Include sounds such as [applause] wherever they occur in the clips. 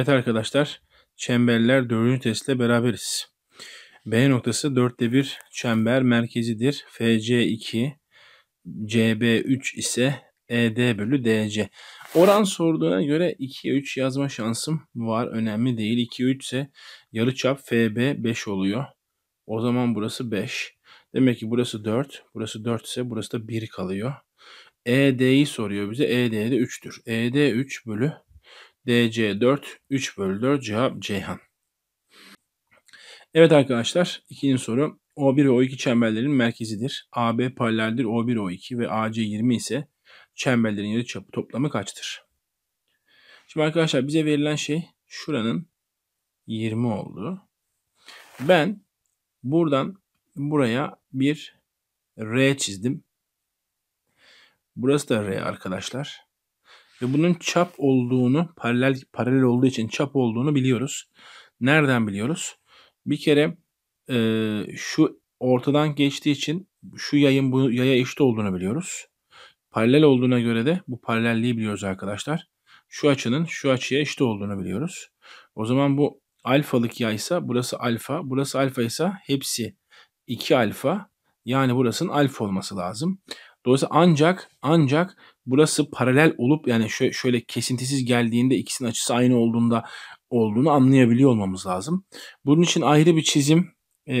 Evet arkadaşlar, çemberler 4. testle beraberiz. B noktası 4'te 1 çember merkezidir. FC 2, CB 3 ise ED bölü DC. Oran sorduğuna göre 2'ye 3 yazma şansım var. Önemli değil. 2'ye 3 ise yarı çap FB 5 oluyor. O zaman burası 5. Demek ki burası 4. Burası 4 ise burası da 1 kalıyor. ED'yi soruyor bize. ED de 3'tür. ED 3 bölü DC4 3 bölü 4 cevap Ceyhan. Evet arkadaşlar ikinci soru O1 ve O2 çemberlerin merkezidir. AB paraleldir O1 O2 ve AC 20 ise çemberlerin yarı çapı toplamı kaçtır? Şimdi arkadaşlar bize verilen şey şuranın 20 oldu. Ben buradan buraya bir R çizdim. Burası da R arkadaşlar. Ve bunun çap olduğunu, paralel paralel olduğu için çap olduğunu biliyoruz. Nereden biliyoruz? Bir kere e, şu ortadan geçtiği için şu yayın bu yaya eşit olduğunu biliyoruz. Paralel olduğuna göre de bu paralelliği biliyoruz arkadaşlar. Şu açının şu açıya eşit olduğunu biliyoruz. O zaman bu alfalık yay ise burası alfa, burası alfa ise hepsi 2 alfa. Yani burasının alfa olması lazım. Dolayısıyla ancak ancak burası paralel olup yani şö- şöyle kesintisiz geldiğinde ikisinin açısı aynı olduğunda olduğunu anlayabiliyor olmamız lazım. Bunun için ayrı bir çizim e,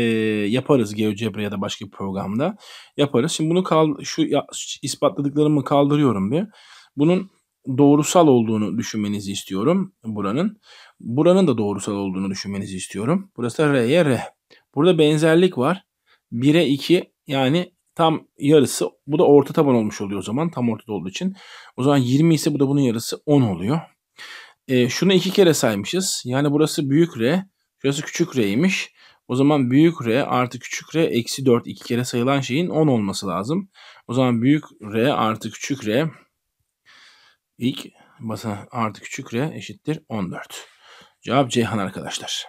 yaparız GeoGebra ya da başka bir programda yaparız. Şimdi bunu kal şu ya, ispatladıklarımı kaldırıyorum bir. Bunun doğrusal olduğunu düşünmenizi istiyorum buranın. Buranın da doğrusal olduğunu düşünmenizi istiyorum. Burası da R'ye R. Burada benzerlik var. 1'e 2 yani Tam yarısı bu da orta taban olmuş oluyor o zaman tam ortada olduğu için. O zaman 20 ise bu da bunun yarısı 10 oluyor. E, şunu iki kere saymışız. Yani burası büyük R, şurası küçük R'ymiş. O zaman büyük R artı küçük R eksi 4 iki kere sayılan şeyin 10 olması lazım. O zaman büyük R artı küçük R ilk basa artı küçük R eşittir 14. Cevap Ceyhan arkadaşlar.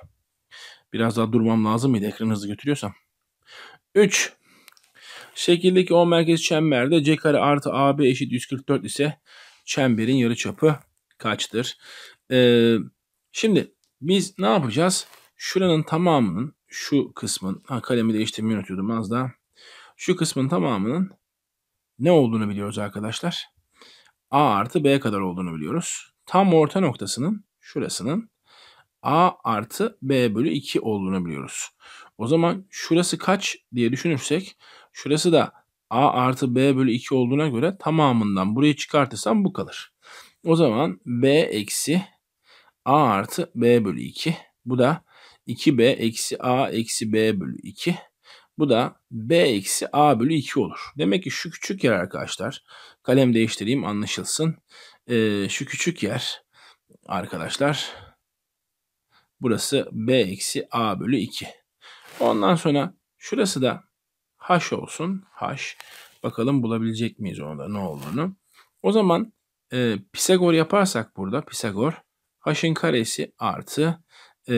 Biraz daha durmam lazım mıydı ekranı hızlı götürüyorsam? 3. Şekildeki 10 merkez çemberde C kare artı AB eşit 144 ise çemberin yarı çapı kaçtır? Ee, şimdi biz ne yapacağız? Şuranın tamamının şu kısmın, ha kalemi değiştirmeyi unutuyordum az daha. Şu kısmın tamamının ne olduğunu biliyoruz arkadaşlar. A artı B kadar olduğunu biliyoruz. Tam orta noktasının şurasının A artı B bölü 2 olduğunu biliyoruz. O zaman şurası kaç diye düşünürsek Şurası da a artı b bölü 2 olduğuna göre tamamından burayı çıkartırsam bu kalır. O zaman b eksi a artı b bölü 2. Bu da 2b eksi a eksi b bölü 2. Bu da b eksi a bölü 2 olur. Demek ki şu küçük yer arkadaşlar. Kalem değiştireyim anlaşılsın. Ee, şu küçük yer arkadaşlar. Burası b eksi a bölü 2. Ondan sonra şurası da H olsun. H. Bakalım bulabilecek miyiz onda ne olduğunu. O zaman e, Pisagor yaparsak burada Pisagor h'ın karesi artı e,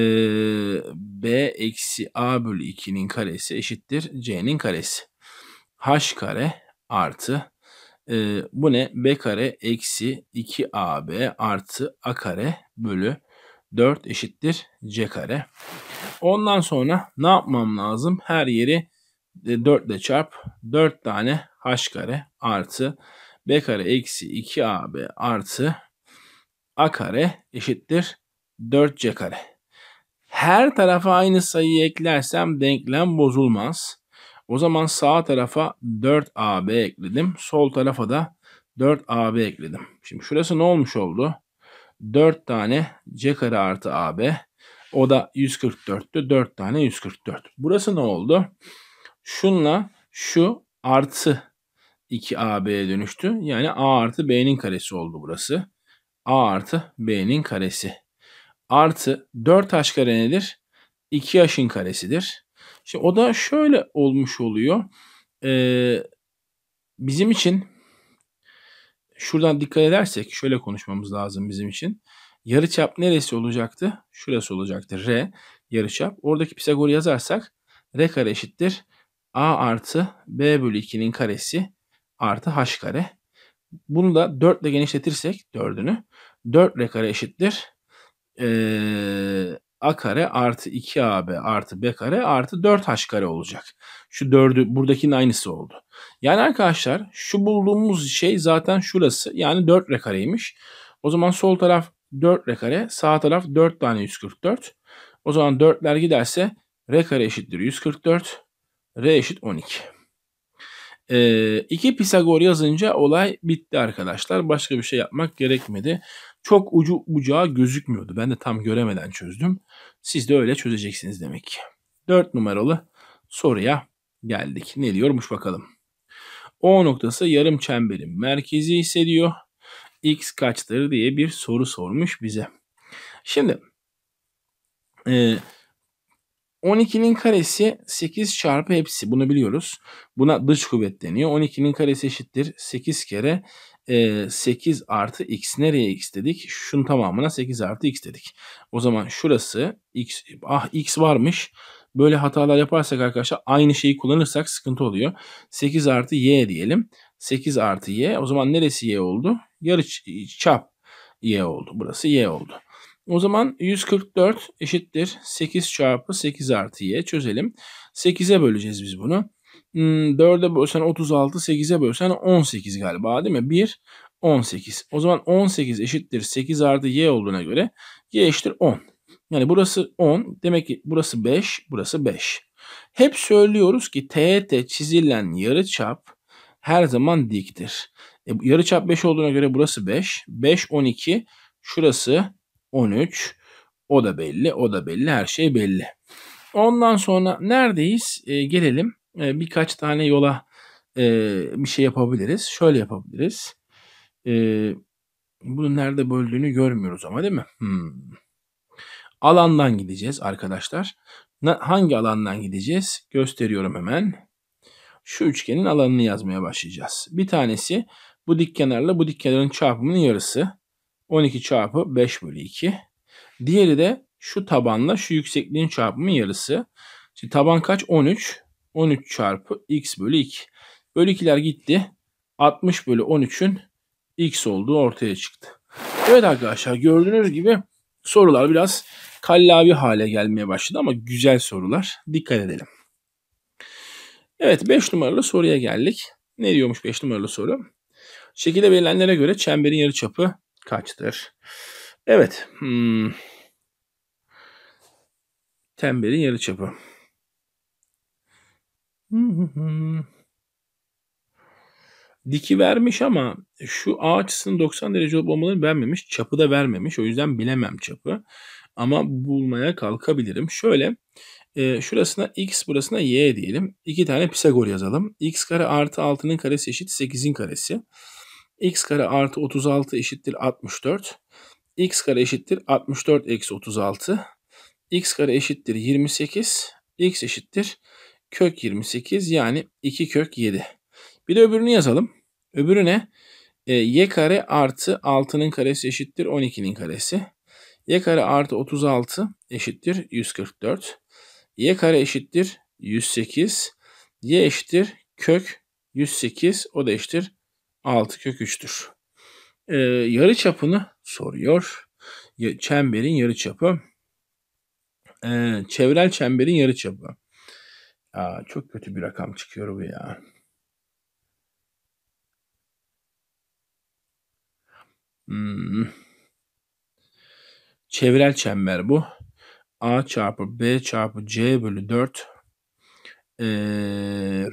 b eksi a bölü 2'nin karesi eşittir c'nin karesi. h kare artı e, bu ne? b kare eksi 2ab artı a kare bölü 4 eşittir c kare. Ondan sonra ne yapmam lazım? Her yeri 4 ile çarp 4 tane h kare artı b kare eksi 2ab artı a kare eşittir 4c kare. Her tarafa aynı sayıyı eklersem denklem bozulmaz. O zaman sağ tarafa 4ab ekledim. Sol tarafa da 4ab ekledim. Şimdi şurası ne olmuş oldu? 4 tane c kare artı ab. O da 144'tü. 4 tane 144. Burası ne oldu? Şunla şu artı 2AB'ye dönüştü. Yani A artı B'nin karesi oldu burası. A artı B'nin karesi. Artı 4H kare nedir? 2H'in karesidir. şimdi o da şöyle olmuş oluyor. Ee, bizim için şuradan dikkat edersek şöyle konuşmamız lazım bizim için. Yarıçap neresi olacaktı? Şurası olacaktı. R yarıçap. Oradaki Pisagor yazarsak R kare eşittir a artı b bölü 2'nin karesi artı h kare. Bunu da 4 ile genişletirsek 4'ünü 4 r kare eşittir. Ee, a kare artı 2ab artı b kare artı 4h kare olacak. Şu 4'ü buradakinin aynısı oldu. Yani arkadaşlar şu bulduğumuz şey zaten şurası. Yani 4 r kareymiş. O zaman sol taraf 4 r kare sağ taraf 4 tane 144. O zaman 4'ler giderse r kare eşittir 144. R eşit 12. E, 2 Pisagor yazınca olay bitti arkadaşlar. Başka bir şey yapmak gerekmedi. Çok ucu bucağı gözükmüyordu. Ben de tam göremeden çözdüm. Siz de öyle çözeceksiniz demek ki. 4 numaralı soruya geldik. Ne diyormuş bakalım. O noktası yarım çemberin merkezi hissediyor. X kaçtır diye bir soru sormuş bize. Şimdi e, 12'nin karesi 8 çarpı hepsi bunu biliyoruz. Buna dış kuvvet deniyor. 12'nin karesi eşittir 8 kere e, 8 artı x nereye x dedik? Şunun tamamına 8 artı x dedik. O zaman şurası x ah x varmış. Böyle hatalar yaparsak arkadaşlar aynı şeyi kullanırsak sıkıntı oluyor. 8 artı y diyelim. 8 artı y o zaman neresi y oldu? Yarı çap y oldu. Burası y oldu. O zaman 144 eşittir 8 çarpı 8 artı y çözelim. 8'e böleceğiz biz bunu. 4'e hmm, bölsen 36, 8'e bölsen 18 galiba değil mi? 1, 18. O zaman 18 eşittir 8 artı y olduğuna göre y eşittir 10. Yani burası 10. Demek ki burası 5, burası 5. Hep söylüyoruz ki teğete çizilen yarıçap her zaman diktir. E, yarıçap 5 olduğuna göre burası 5. 5, 12. Şurası 13. O da belli, o da belli, her şey belli. Ondan sonra neredeyiz? E, gelelim e, birkaç tane yola e, bir şey yapabiliriz. Şöyle yapabiliriz. E, bunu nerede böldüğünü görmüyoruz ama değil mi? Hmm. Alandan gideceğiz arkadaşlar. Na, hangi alandan gideceğiz? Gösteriyorum hemen. Şu üçgenin alanını yazmaya başlayacağız. Bir tanesi bu dik kenarla bu dik kenarın çarpımının yarısı. 12 çarpı 5 bölü 2. Diğeri de şu tabanla şu yüksekliğin çarpımı yarısı. Şimdi taban kaç? 13. 13 çarpı x bölü 2. Bölü 2'ler gitti. 60 bölü 13'ün x olduğu ortaya çıktı. Evet arkadaşlar gördüğünüz gibi sorular biraz kallavi hale gelmeye başladı ama güzel sorular. Dikkat edelim. Evet 5 numaralı soruya geldik. Ne diyormuş 5 numaralı soru? Şekilde verilenlere göre çemberin yarıçapı kaçtır? Evet. Hmm. Tembelin çapı. Diki vermiş ama şu A açısının 90 derece olup olmadığını vermemiş. Çapı da vermemiş. O yüzden bilemem çapı. Ama bulmaya kalkabilirim. Şöyle e, şurasına x burasına y diyelim. İki tane Pisagor yazalım. x kare artı 6'nın karesi eşit 8'in karesi x kare artı 36 eşittir 64. x kare eşittir 64 eksi 36. x kare eşittir 28. x eşittir kök 28 yani 2 kök 7. Bir de öbürünü yazalım. Öbürü ne? E, y kare artı 6'nın karesi eşittir 12'nin karesi. y kare artı 36 eşittir 144. y kare eşittir 108. y eşittir kök 108 o da eşittir 6 kök 3'tür. Ee, yarı çapını soruyor. Çemberin yarı çapı. Ee, çevrel çemberin yarı çapı. Aa, çok kötü bir rakam çıkıyor bu ya. Hmm. Çevrel çember bu. A çarpı B çarpı C bölü 4 ee,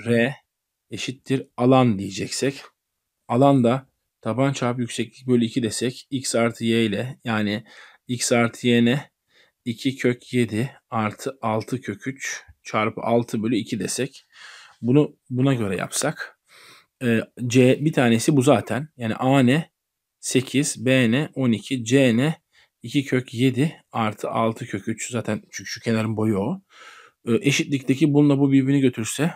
R eşittir alan diyeceksek alanda taban çarpı yükseklik bölü 2 desek x artı y ile yani x artı y ne? 2 kök 7 artı 6 kök 3 çarpı 6 bölü 2 desek bunu buna göre yapsak e, C bir tanesi bu zaten yani A ne 8 B ne 12 C ne 2 kök 7 artı 6 kök 3 zaten çünkü şu kenarın boyu o. Ee, eşitlikteki bununla bu birbirini götürse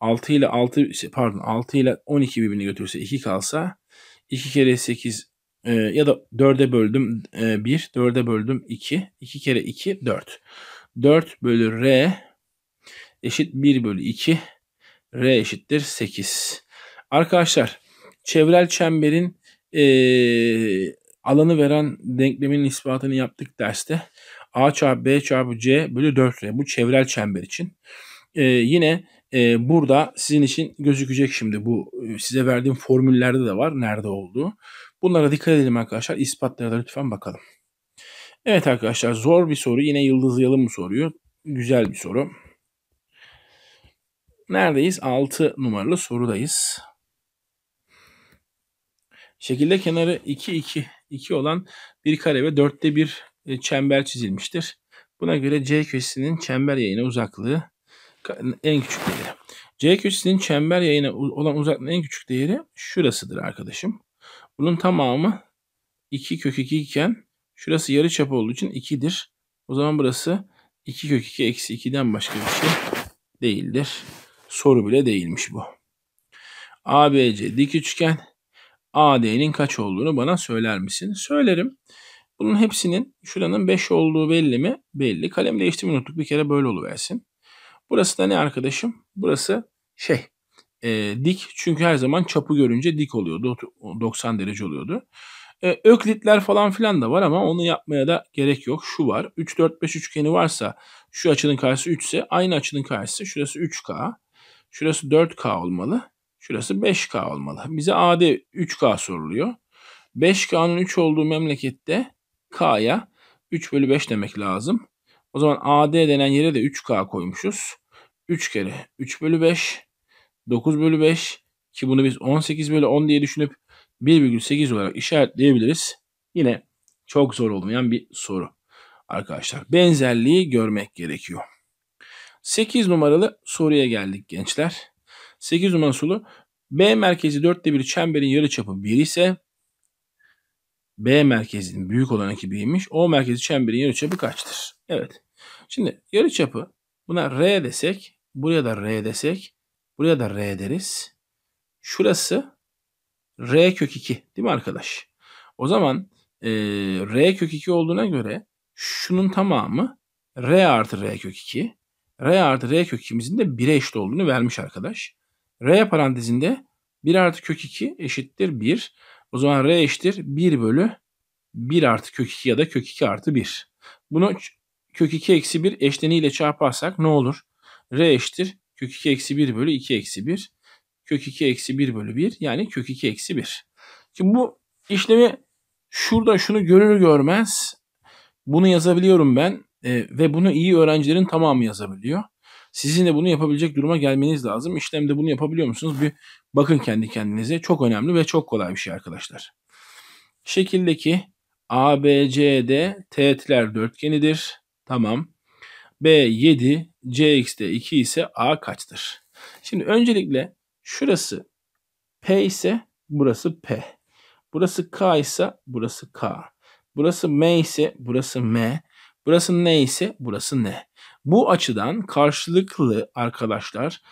6 ile 6 şey, pardon 6 ile 12 birbirini götürse 2 kalsa 2 kere 8 e, ya da 4'e böldüm e, 1 4'e böldüm 2 2 kere 2 4 4 bölü R eşit 1 bölü 2 R eşittir 8 arkadaşlar çevrel çemberin e, alanı veren denklemin ispatını yaptık derste A çarpı B çarpı C bölü 4 R. Bu çevrel çember için. E, yine e, burada sizin için gözükecek şimdi bu e, size verdiğim formüllerde de var nerede olduğu. Bunlara dikkat edelim arkadaşlar. İspatlara da lütfen bakalım. Evet arkadaşlar zor bir soru. Yine yıldızlayalım mı soruyor Güzel bir soru. Neredeyiz? 6 numaralı sorudayız. Şekilde kenarı 2 2 2 olan bir kare ve 4'te 1 e, çember çizilmiştir. Buna göre C köşesinin çember yayına uzaklığı en küçük değeri. C köşesinin çember yayına olan uzaklığın en küçük değeri şurasıdır arkadaşım. Bunun tamamı 2 kök 2 iken şurası yarı çap olduğu için 2'dir. O zaman burası 2 kök 2 eksi 2'den başka bir şey değildir. Soru bile değilmiş bu. ABC dik üçgen AD'nin kaç olduğunu bana söyler misin? Söylerim. Bunun hepsinin şuranın 5 olduğu belli mi? Belli. Kalem değiştirmeyi unuttuk. Bir kere böyle oluversin. Burası da ne arkadaşım? Burası şey e, dik. Çünkü her zaman çapı görünce dik oluyordu. 90 derece oluyordu. E, öklitler falan filan da var ama onu yapmaya da gerek yok. Şu var. 3, 4, 5 üçgeni varsa şu açının karşısı 3 ise aynı açının karşısı şurası 3K. Şurası 4K olmalı. Şurası 5K olmalı. Bize AD 3K soruluyor. 5K'nın 3 olduğu memlekette K'ya 3 bölü 5 demek lazım. O zaman AD denen yere de 3K koymuşuz. 3 kere 3 bölü 5, 9 bölü 5 ki bunu biz 18 bölü 10 diye düşünüp 1,8 olarak işaretleyebiliriz. Yine çok zor olmayan bir soru arkadaşlar. Benzerliği görmek gerekiyor. 8 numaralı soruya geldik gençler. 8 numaralı soru B merkezi 4'te 1 çemberin yarıçapı 1 ise B merkezinin büyük olan ekibiymiş. O merkezi çemberin yarıçapı kaçtır? Evet. Şimdi yarıçapı buna R desek, buraya da R desek, buraya da R deriz. Şurası R kök 2 değil mi arkadaş? O zaman e, R kök 2 olduğuna göre şunun tamamı R artı R kök 2. R artı R kök 2'imizin de 1'e eşit olduğunu vermiş arkadaş. R parantezinde 1 artı kök 2 eşittir 1. O zaman R eşittir 1 bölü 1 artı kök 2 ya da kök 2 artı 1. Bunu kök 2 eksi 1 eşleniyle çarparsak ne olur? R eşittir kök 2 eksi 1 bölü 2 eksi 1. Kök 2 eksi 1 bölü 1 yani kök 2 eksi 1. Şimdi bu işlemi şurada şunu görür görmez bunu yazabiliyorum ben e, ve bunu iyi öğrencilerin tamamı yazabiliyor. Sizin de bunu yapabilecek duruma gelmeniz lazım. İşlemde bunu yapabiliyor musunuz? Bir bakın kendi kendinize. Çok önemli ve çok kolay bir şey arkadaşlar. Şekildeki ABCD teğetler dörtgenidir. Tamam. B 7, de 2 ise A kaçtır? Şimdi öncelikle şurası P ise burası P. Burası K ise burası K. Burası M ise burası M. Burası ne ise burası ne. Bu açıdan karşılıklı arkadaşlar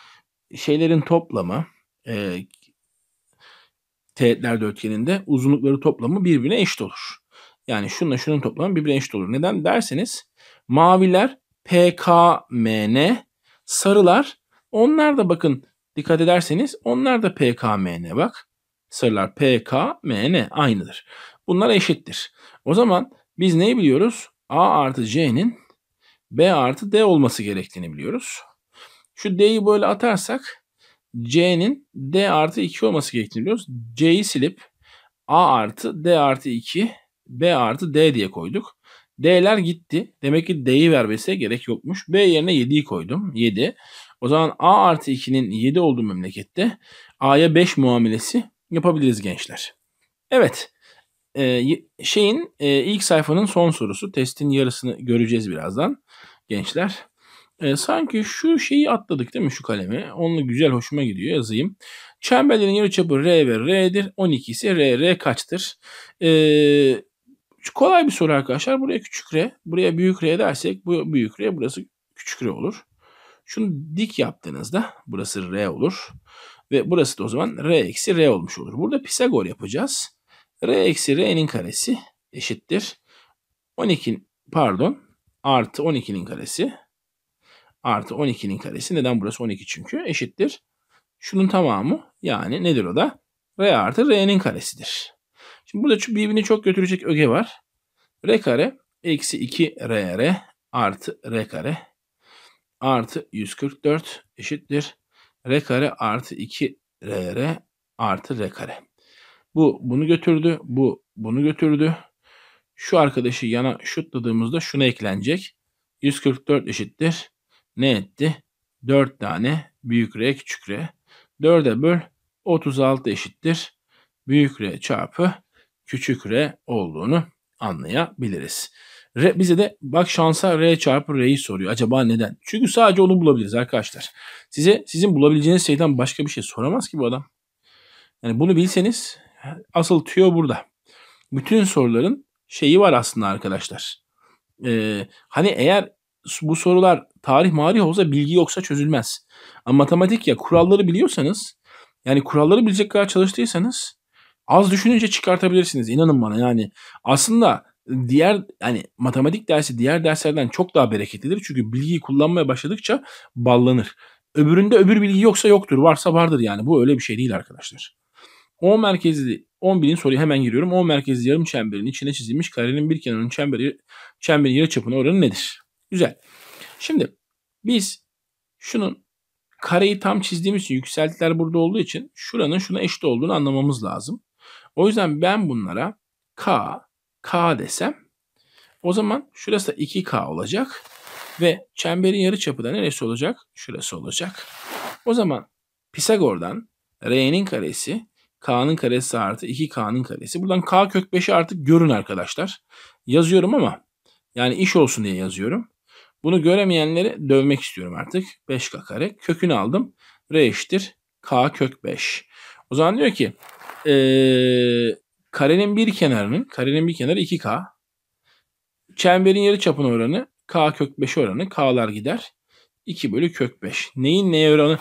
şeylerin toplamı e, teğetler dörtgeninde uzunlukları toplamı birbirine eşit olur. Yani şununla şunun toplamı birbirine eşit olur. Neden derseniz maviler PKMN, sarılar onlar da bakın dikkat ederseniz onlar da PKMN bak. Sarılar PKMN aynıdır. Bunlar eşittir. O zaman biz neyi biliyoruz? A artı C'nin B artı D olması gerektiğini biliyoruz. Şu D'yi böyle atarsak C'nin D artı 2 olması gerektiğini biliyoruz. C'yi silip A artı D artı 2 B artı D diye koyduk. D'ler gitti. Demek ki D'yi vermesine gerek yokmuş. B yerine 7'yi koydum. 7. O zaman A artı 2'nin 7 olduğu memlekette A'ya 5 muamelesi yapabiliriz gençler. Evet e, şeyin e, ilk sayfanın son sorusu. Testin yarısını göreceğiz birazdan gençler. E, sanki şu şeyi atladık değil mi şu kalemi? Onunla güzel hoşuma gidiyor yazayım. Çemberlerin yarıçapı R ve R'dir. 12 ise R, R kaçtır? E, kolay bir soru arkadaşlar. Buraya küçük R, buraya büyük R dersek bu büyük R, burası küçük R olur. Şunu dik yaptığınızda burası R olur. Ve burası da o zaman R eksi R olmuş olur. Burada Pisagor yapacağız. R eksi R'nin karesi eşittir. 12 pardon artı 12'nin karesi artı 12'nin karesi. Neden burası 12 çünkü eşittir. Şunun tamamı yani nedir o da? R artı R'nin karesidir. Şimdi burada birbirini çok götürecek öge var. R kare eksi 2 R R artı R kare artı 144 eşittir. R kare artı 2 R R artı R kare. Bu bunu götürdü. Bu bunu götürdü. Şu arkadaşı yana şutladığımızda şuna eklenecek. 144 eşittir. Ne etti? 4 tane büyük R küçük R. 4'e böl 36 eşittir. Büyük R çarpı küçük R olduğunu anlayabiliriz. R, bize de bak şansa R çarpı R'yi soruyor. Acaba neden? Çünkü sadece onu bulabiliriz arkadaşlar. Size sizin bulabileceğiniz şeyden başka bir şey soramaz ki bu adam. Yani bunu bilseniz Asıl tüyo burada. Bütün soruların şeyi var aslında arkadaşlar. Ee, hani eğer bu sorular tarih marih olsa bilgi yoksa çözülmez. Ama matematik ya kuralları biliyorsanız yani kuralları bilecek kadar çalıştıysanız az düşününce çıkartabilirsiniz. İnanın bana yani aslında diğer yani matematik dersi diğer derslerden çok daha bereketlidir. Çünkü bilgiyi kullanmaya başladıkça ballanır. Öbüründe öbür bilgi yoksa yoktur. Varsa vardır yani. Bu öyle bir şey değil arkadaşlar. O merkezli 11'in soruyu hemen giriyorum. O merkezli yarım çemberin içine çizilmiş karenin bir kenarının çemberi, çemberin yarıçapına oranı nedir? Güzel. Şimdi biz şunun kareyi tam çizdiğimiz için yükseltiler burada olduğu için şuranın şuna eşit olduğunu anlamamız lazım. O yüzden ben bunlara K, K desem o zaman şurası da 2K olacak ve çemberin yarı çapı da neresi olacak? Şurası olacak. O zaman Pisagor'dan R'nin karesi K'nın karesi artı 2K'nın karesi. Buradan K kök 5'i artık görün arkadaşlar. Yazıyorum ama yani iş olsun diye yazıyorum. Bunu göremeyenleri dövmek istiyorum artık. 5K kare. Kökünü aldım. R eşittir. K kök 5. O zaman diyor ki ee, karenin bir kenarının karenin bir kenarı 2K. Çemberin yarı çapın oranı K kök 5 oranı. K'lar gider. 2 bölü kök 5. Neyin neye oranı?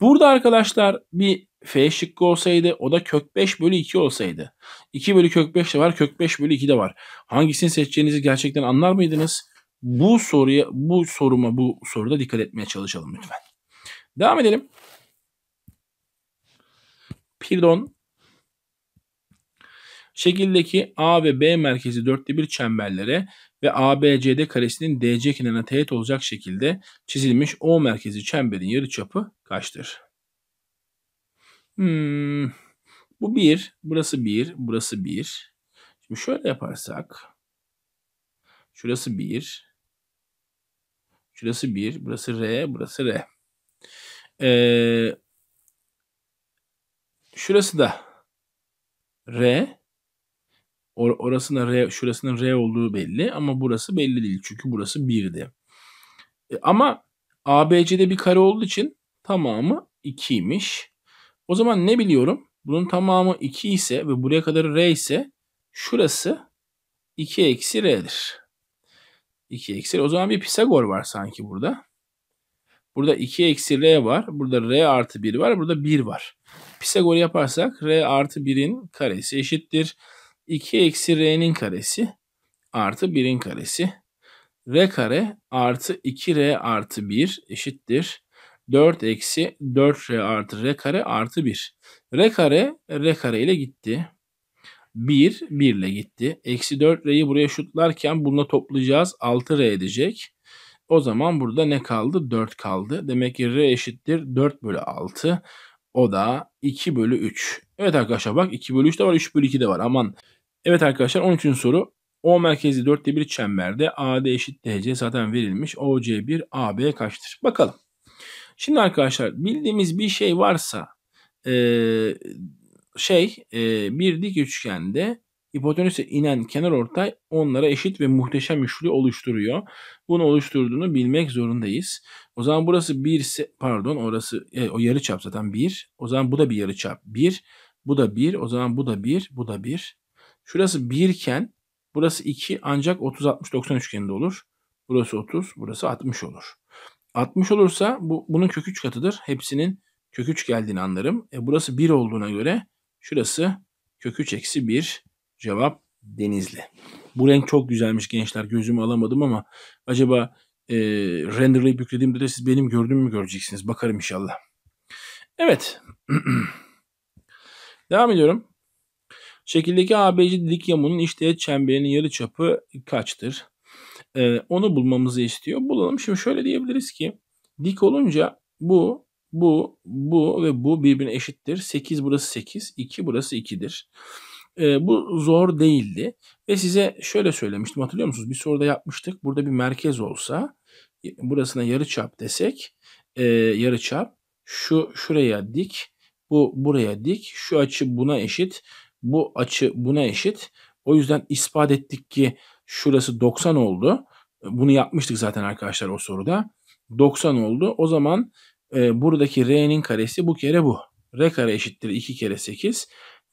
Burada arkadaşlar bir F şıkkı olsaydı o da kök 5 bölü 2 olsaydı. 2 bölü kök 5 de var, kök 5 bölü 2 de var. Hangisini seçeceğinizi gerçekten anlar mıydınız? Bu soruya, bu soruma, bu soruda dikkat etmeye çalışalım lütfen. Devam edelim. Pirdon. şekildeki A ve B merkezi dörtte bir çemberlere ve ABCD karesinin DC kenarına teğet olacak şekilde çizilmiş O merkezi çemberin yarıçapı kaçtır? Hmm, bu bir, Burası bir, Burası bir. Şimdi şöyle yaparsak. Şurası bir, Şurası bir, Burası R. Burası R. Ee, şurası da R. Or orasına R, şurasının R olduğu belli ama burası belli değil. Çünkü burası 1'di. E, ama ABC'de bir kare olduğu için tamamı 2'ymiş. O zaman ne biliyorum? Bunun tamamı 2 ise ve buraya kadar r ise şurası 2 eksi r'dir. 2 eksi r. O zaman bir Pisagor var sanki burada. Burada 2 eksi r var. Burada r artı 1 var. Burada 1 var. Pisagor yaparsak r artı 1'in karesi eşittir. 2 eksi r'nin karesi artı 1'in karesi. r kare artı 2r artı 1 eşittir. 4 eksi 4R artı R kare artı 1. R kare R kare ile gitti. 1 1 ile gitti. Eksi 4R'yi buraya şutlarken bununla toplayacağız. 6R edecek. O zaman burada ne kaldı? 4 kaldı. Demek ki R eşittir 4 bölü 6. O da 2 bölü 3. Evet arkadaşlar bak 2 bölü 3 de var 3 bölü 2 de var aman. Evet arkadaşlar 13. soru. O merkezi 4'te 1 çemberde AD eşit DC zaten verilmiş. OC1 AB kaçtır? Bakalım. Şimdi arkadaşlar bildiğimiz bir şey varsa e, şey e, bir dik üçgende hipotenüse inen kenar ortay onlara eşit ve muhteşem üçlü oluşturuyor. Bunu oluşturduğunu bilmek zorundayız. O zaman burası bir pardon orası e, o yarı çap zaten bir. O zaman bu da bir yarı çap bir. Bu da bir. O zaman bu da bir. Bu da bir. Şurası 1 iken burası iki ancak 30 60 90 üçgeninde olur. Burası 30, burası 60 olur. 60 olursa bu, bunun kök 3 katıdır. Hepsinin kök 3 geldiğini anlarım. E, burası 1 olduğuna göre şurası kök 3 eksi 1 cevap denizli. Bu renk çok güzelmiş gençler. Gözümü alamadım ama acaba e, renderlayıp yüklediğimde de siz benim gördüğümü göreceksiniz? Bakarım inşallah. Evet. [clears throat] Devam ediyorum. Şekildeki ABC dik yamunun iç teğet çemberinin yarı çapı kaçtır? E, onu bulmamızı istiyor. Bulalım. Şimdi şöyle diyebiliriz ki dik olunca bu, bu, bu ve bu birbirine eşittir. 8 burası 8, 2 burası 2'dir. E, bu zor değildi. Ve size şöyle söylemiştim hatırlıyor musunuz? Bir soruda yapmıştık. Burada bir merkez olsa burasına yarı çap desek e, yarı çap şu şuraya dik bu buraya dik şu açı buna eşit bu açı buna eşit. O yüzden ispat ettik ki Şurası 90 oldu. E, bunu yapmıştık zaten arkadaşlar o soruda. 90 oldu. O zaman e, buradaki r'nin karesi bu kere bu. r kare eşittir 2 kere 8.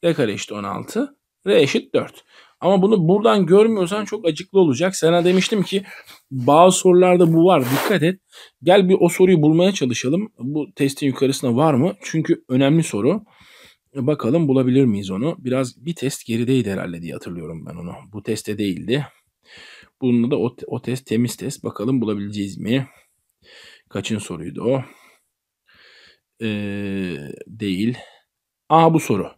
r kare eşit 16. r eşit 4. Ama bunu buradan görmüyorsan çok acıklı olacak. Sana demiştim ki bazı sorularda bu var dikkat et. Gel bir o soruyu bulmaya çalışalım. Bu testin yukarısına var mı? Çünkü önemli soru. E, bakalım bulabilir miyiz onu? Biraz bir test gerideydi herhalde diye hatırlıyorum ben onu. Bu teste değildi. Bununla da o, o test temiz test bakalım bulabileceğiz mi? Kaçın soruydu o? Ee, değil. A bu soru.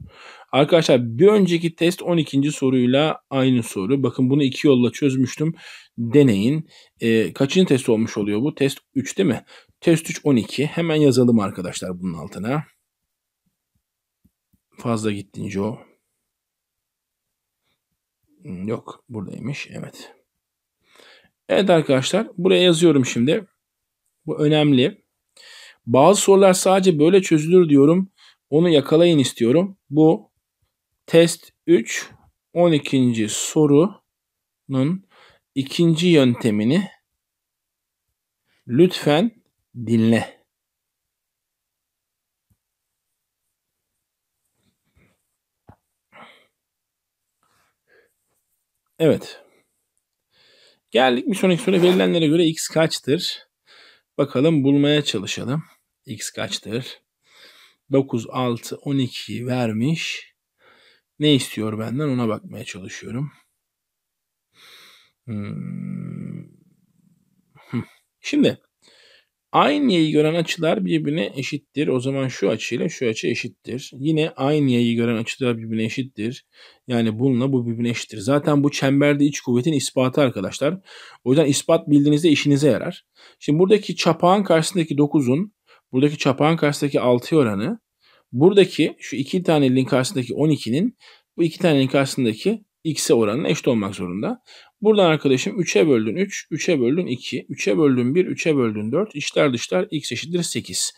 Arkadaşlar bir önceki test 12. soruyla aynı soru. Bakın bunu iki yolla çözmüştüm. Deneyin. E, kaçıncı test olmuş oluyor bu? Test 3 değil mi? Test 3 12. Hemen yazalım arkadaşlar bunun altına. Fazla gittince o. Hmm, yok buradaymış. Evet. Evet arkadaşlar buraya yazıyorum şimdi. Bu önemli. Bazı sorular sadece böyle çözülür diyorum. Onu yakalayın istiyorum. Bu test 3 12. sorunun ikinci yöntemini lütfen dinle. Evet. Geldik bir sonraki soru verilenlere göre x kaçtır? Bakalım bulmaya çalışalım. x kaçtır? 9, 6, 12 vermiş. Ne istiyor benden ona bakmaya çalışıyorum. Hmm. Şimdi Aynı yayı gören açılar birbirine eşittir. O zaman şu açıyla şu açı eşittir. Yine aynı yayı gören açılar birbirine eşittir. Yani bununla bu birbirine eşittir. Zaten bu çemberde iç kuvvetin ispatı arkadaşlar. O yüzden ispat bildiğinizde işinize yarar. Şimdi buradaki çapağın karşısındaki 9'un, buradaki çapağın karşısındaki 6 oranı, buradaki şu iki tane link karşısındaki 12'nin, bu iki tane link karşısındaki x'e oranına eşit olmak zorunda. Buradan arkadaşım 3'e böldün 3, 3'e böldün 2, 3'e böldün 1, 3'e böldün 4, içler dışlar x eşittir 8.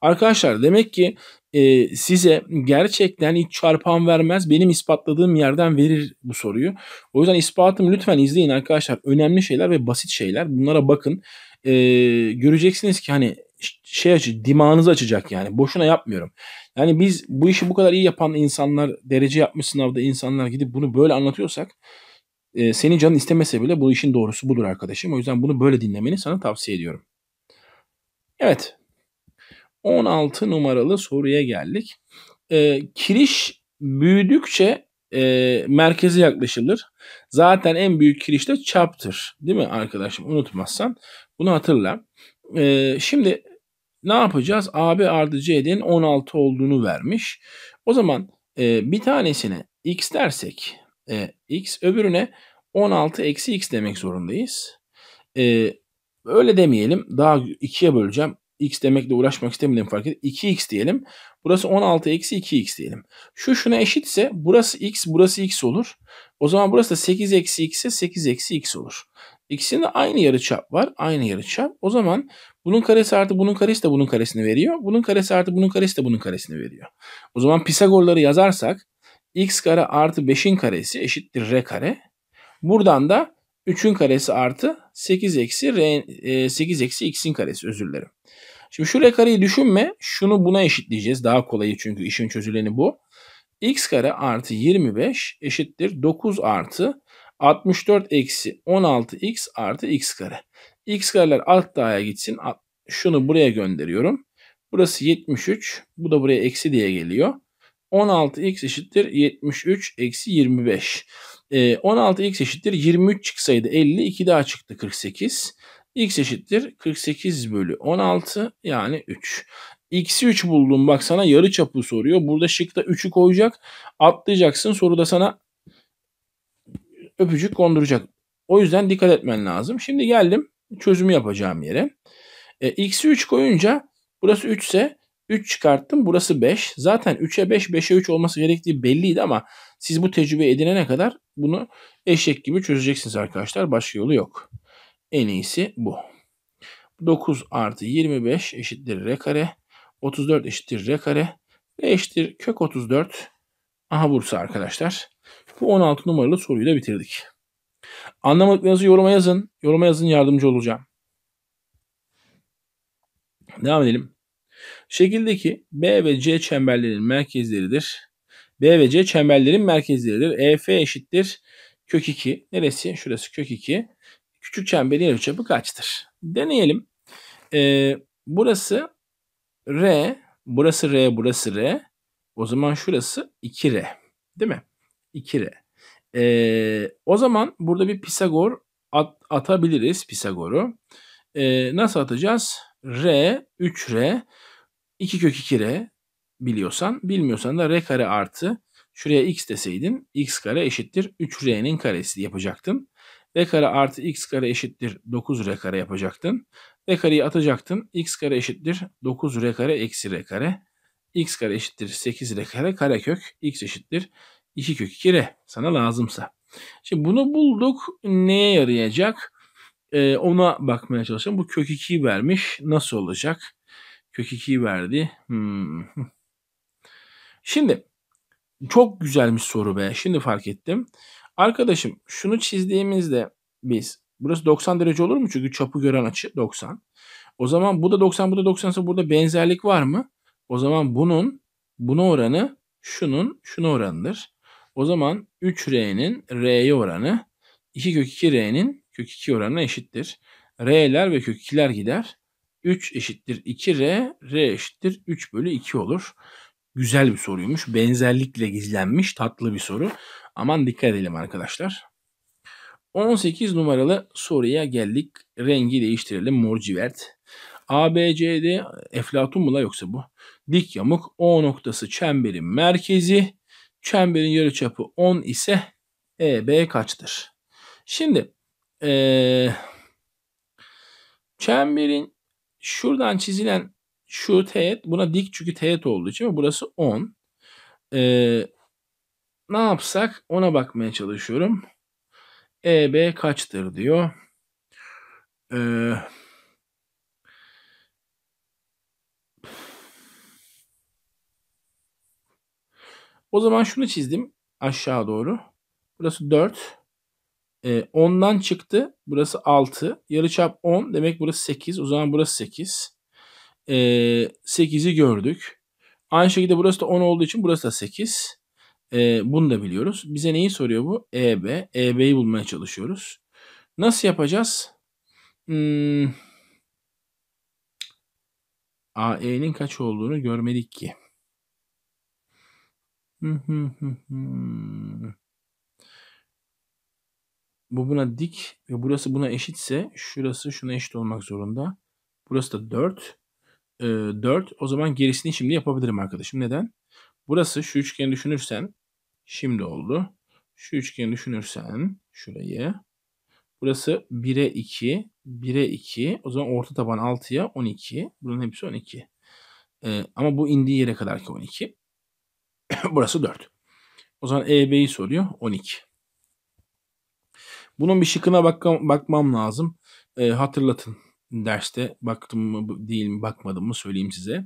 Arkadaşlar demek ki e, size gerçekten hiç çarpan vermez. Benim ispatladığım yerden verir bu soruyu. O yüzden ispatım lütfen izleyin arkadaşlar. Önemli şeyler ve basit şeyler. Bunlara bakın. E, göreceksiniz ki hani şey açı, dimağınızı açacak yani. Boşuna yapmıyorum. Yani biz bu işi bu kadar iyi yapan insanlar, derece yapmış sınavda insanlar gidip bunu böyle anlatıyorsak e, senin canın istemese bile bu işin doğrusu budur arkadaşım. O yüzden bunu böyle dinlemeni sana tavsiye ediyorum. Evet. 16 numaralı soruya geldik. E, kiriş büyüdükçe e, merkeze yaklaşılır. Zaten en büyük kiriş de çaptır. Değil mi arkadaşım? Unutmazsan. Bunu hatırla. E, şimdi ne yapacağız? AB artı C'den 16 olduğunu vermiş. O zaman e, bir tanesine x dersek e, x öbürüne 16 eksi x demek zorundayız. E, öyle demeyelim. Daha 2'ye böleceğim. x demekle uğraşmak istemiyorum fark edin. 2x diyelim. Burası 16 eksi 2x diyelim. Şu şuna eşitse burası x burası x olur. O zaman burası da 8 eksi x ise 8 eksi x olur. İkisinin de aynı yarıçap var. Aynı yarıçap. O zaman bunun karesi artı bunun karesi de bunun karesini veriyor. Bunun karesi artı bunun karesi de bunun karesini veriyor. O zaman Pisagorları yazarsak x kare artı 5'in karesi eşittir r kare. Buradan da 3'ün karesi artı 8 eksi r, 8 e, eksi x'in karesi özür dilerim. Şimdi şu r kareyi düşünme. Şunu buna eşitleyeceğiz. Daha kolayı çünkü işin çözüleni bu. x kare artı 25 eşittir 9 artı 64 eksi 16x artı x kare. X kareler alt dağa gitsin. Şunu buraya gönderiyorum. Burası 73. Bu da buraya eksi diye geliyor. 16x eşittir 73 eksi 25. E, 16x eşittir 23 çıksaydı 50 2 daha çıktı 48. x eşittir 48 bölü 16 yani 3. X'i 3 buldum bak sana yarı çapı soruyor. Burada şıkta 3'ü koyacak atlayacaksın soruda sana öpücük konduracak. O yüzden dikkat etmen lazım. Şimdi geldim çözümü yapacağım yere. E, x'i 3 koyunca burası 3 ise 3 çıkarttım burası 5. Zaten 3'e 5, 5'e 3 olması gerektiği belliydi ama siz bu tecrübe edinene kadar bunu eşek gibi çözeceksiniz arkadaşlar. Başka yolu yok. En iyisi bu. 9 artı 25 eşittir r kare. 34 eşittir r kare. Ve eşittir kök 34. Aha bursa arkadaşlar. Bu 16 numaralı soruyu da bitirdik. Anlamadıklarınızı yoruma yazın. Yoruma yazın yardımcı olacağım. Devam edelim. Şekildeki B ve C çemberlerin merkezleridir. B ve C çemberlerin merkezleridir. EF eşittir kök 2. Neresi? Şurası kök 2. Küçük çemberin yarıçapı kaçtır? Deneyelim. Ee, burası R, burası R, burası R. O zaman şurası 2R. Değil mi? 2R. E, o zaman burada bir Pisagor at, atabiliriz Pisagor'u. E, nasıl atacağız? R, 3R, 2 kök 2R biliyorsan. Bilmiyorsan da R kare artı. Şuraya x deseydin x kare eşittir 3R'nin karesi yapacaktın. R kare artı x kare eşittir 9R kare yapacaktın. R kareyi atacaktın. x kare eşittir 9R kare eksi R kare. x kare eşittir 8R kare karekök. x eşittir 2 kök 2 r sana lazımsa. Şimdi bunu bulduk. Neye yarayacak? Ee, ona bakmaya çalışalım. Bu kök 2'yi vermiş. Nasıl olacak? Kök 2'yi verdi. Hmm. Şimdi çok güzelmiş soru be. Şimdi fark ettim. Arkadaşım şunu çizdiğimizde biz burası 90 derece olur mu? Çünkü çapı gören açı 90. O zaman bu da 90 bu da 90 ise burada benzerlik var mı? O zaman bunun buna oranı şunun şuna oranıdır. O zaman 3R'nin R'ye oranı 2 kök 2 R'nin kök 2 oranına eşittir. R'ler ve kök 2'ler gider. 3 eşittir 2R, R eşittir 3 bölü 2 olur. Güzel bir soruymuş. Benzerlikle gizlenmiş tatlı bir soru. Aman dikkat edelim arkadaşlar. 18 numaralı soruya geldik. Rengi değiştirelim. Mor civert. ABCD Eflatun mu la yoksa bu? Dik yamuk O noktası çemberin merkezi Çemberin yarıçapı 10 ise EB kaçtır? Şimdi ee, çemberin şuradan çizilen şu teğet buna dik çünkü teğet olduğu için burası 10. Ee, ne yapsak ona bakmaya çalışıyorum. EB kaçtır diyor. Ee, O zaman şunu çizdim aşağı doğru. Burası 4. E, 10'dan çıktı. Burası 6. Yarıçap 10. Demek burası 8. O zaman burası 8. E, 8'i gördük. Aynı şekilde burası da 10 olduğu için burası da 8. E, ee, bunu da biliyoruz. Bize neyi soruyor bu? EB. EB'yi bulmaya çalışıyoruz. Nasıl yapacağız? Hmm. AE'nin kaç olduğunu görmedik ki. Bu buna dik ve burası buna eşitse şurası şuna eşit olmak zorunda. Burası da 4. Ee, 4. O zaman gerisini şimdi yapabilirim arkadaşım. Neden? Burası şu üçgeni düşünürsen şimdi oldu. Şu üçgeni düşünürsen şurayı. Burası 1'e 2. 1'e 2. O zaman orta taban 6'ya 12. Bunun hepsi 12. Ee, ama bu indiği yere kadar ki 12. [coughs] Burası 4. O zaman EB'yi soruyor. 12. Bunun bir şıkkına bakam, bakmam lazım. E, hatırlatın derste baktım mı değil mi bakmadım mı söyleyeyim size.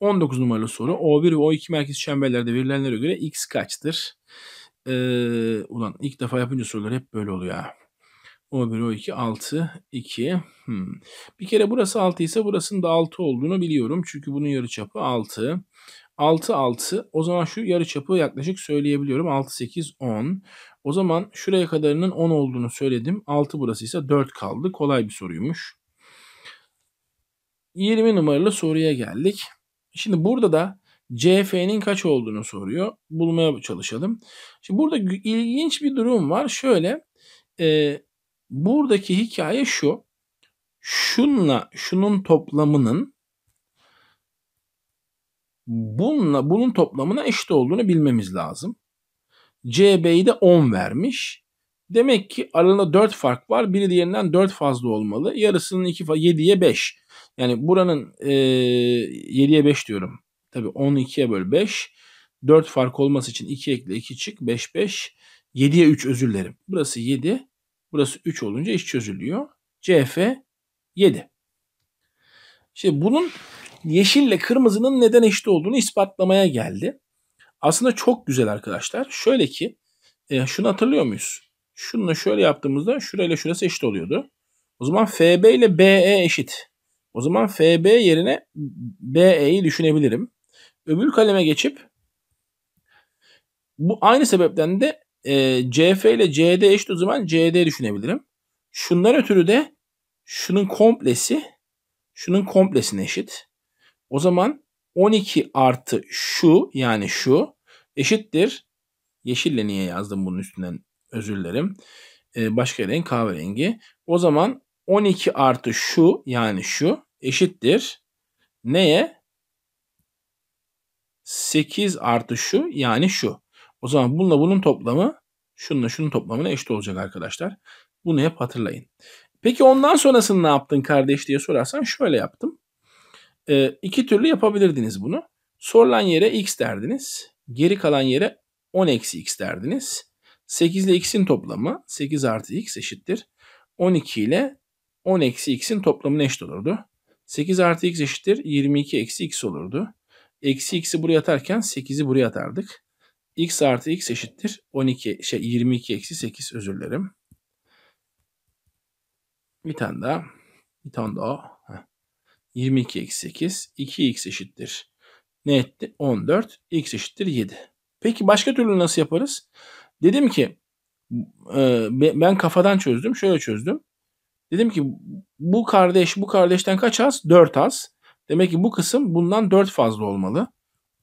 19 numaralı soru. O1 ve O2 merkez çemberlerde verilenlere göre X kaçtır? Ee, ulan ilk defa yapınca sorular hep böyle oluyor O1, O2, 6, 2. Hmm. Bir kere burası 6 ise burasının da 6 olduğunu biliyorum. Çünkü bunun yarıçapı 6. 6 6. O zaman şu yarı çapı yaklaşık söyleyebiliyorum. 6 8 10. O zaman şuraya kadarının 10 olduğunu söyledim. 6 burası ise 4 kaldı. Kolay bir soruymuş. 20 numaralı soruya geldik. Şimdi burada da CF'nin kaç olduğunu soruyor. Bulmaya çalışalım. Şimdi burada ilginç bir durum var. Şöyle e, buradaki hikaye şu. Şunla şunun toplamının bununla bunun toplamına eşit olduğunu bilmemiz lazım. CB'yi de 10 vermiş. Demek ki aralığında 4 fark var. Biri diğerinden 4 fazla olmalı. Yarısının 2 7'ye 5. Yani buranın e, 7'ye 5 diyorum. Tabii 10 2'ye böl 5. 4 fark olması için 2 ekle 2 çık 5 5. 7'ye 3 özür dilerim. Burası 7. Burası 3 olunca iş çözülüyor. CF 7. Şimdi bunun yeşille kırmızının neden eşit olduğunu ispatlamaya geldi. Aslında çok güzel arkadaşlar. Şöyle ki e, şunu hatırlıyor muyuz? Şununla şöyle yaptığımızda şurayla şurası eşit oluyordu. O zaman FB ile BE eşit. O zaman FB yerine BE'yi düşünebilirim. Öbür kaleme geçip bu aynı sebepten de e, CF ile CD eşit o zaman CD düşünebilirim. Şunlar ötürü de şunun komplesi Şunun komplesine eşit. O zaman 12 artı şu yani şu eşittir. Yeşille niye yazdım bunun üstünden özür dilerim. Ee, başka renk kahverengi. O zaman 12 artı şu yani şu eşittir. Neye? 8 artı şu yani şu. O zaman bununla bunun toplamı şununla şunun toplamına eşit olacak arkadaşlar. Bunu hep hatırlayın. Peki ondan sonrasını ne yaptın kardeş diye sorarsan şöyle yaptım. E, iki türlü yapabilirdiniz bunu. Sorulan yere x derdiniz. Geri kalan yere 10 eksi x derdiniz. 8 ile x'in toplamı 8 artı x eşittir. 12 ile 10 eksi x'in toplamına eşit olurdu. 8 artı x eşittir 22 eksi x olurdu. Eksi x'i buraya atarken 8'i buraya atardık. x artı x eşittir 12 şey 22 eksi 8 özür dilerim. Bir tane daha. Bir tane daha. 22 eksi 8. 2x eşittir. Ne etti? 14. x eşittir 7. Peki başka türlü nasıl yaparız? Dedim ki e, ben kafadan çözdüm. Şöyle çözdüm. Dedim ki bu kardeş bu kardeşten kaç az? 4 az. Demek ki bu kısım bundan 4 fazla olmalı.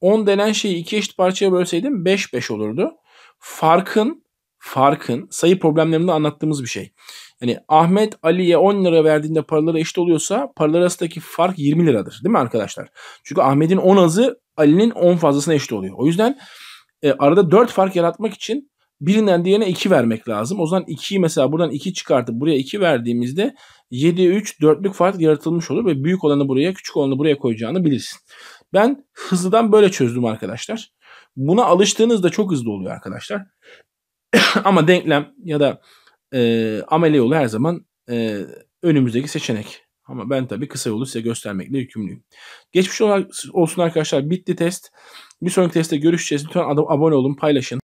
10 denen şeyi 2 eşit parçaya bölseydim 5 5 olurdu. Farkın farkın sayı problemlerinde anlattığımız bir şey. Hani Ahmet Ali'ye 10 lira verdiğinde paraları eşit oluyorsa paralar arasındaki fark 20 liradır değil mi arkadaşlar? Çünkü Ahmet'in 10 azı Ali'nin 10 fazlasına eşit oluyor. O yüzden e, arada 4 fark yaratmak için birinden diğerine 2 vermek lazım. O zaman 2'yi mesela buradan 2 çıkartıp buraya 2 verdiğimizde 7, 3, 4'lük fark yaratılmış olur ve büyük olanı buraya küçük olanı buraya koyacağını bilirsin. Ben hızlıdan böyle çözdüm arkadaşlar. Buna alıştığınızda çok hızlı oluyor arkadaşlar. [coughs] Ama denklem ya da e, amele yolu her zaman e, önümüzdeki seçenek. Ama ben tabii kısa yolu size göstermekle yükümlüyüm. Geçmiş olsun arkadaşlar. Bitti test. Bir sonraki testte görüşeceğiz. Lütfen abone olun, paylaşın.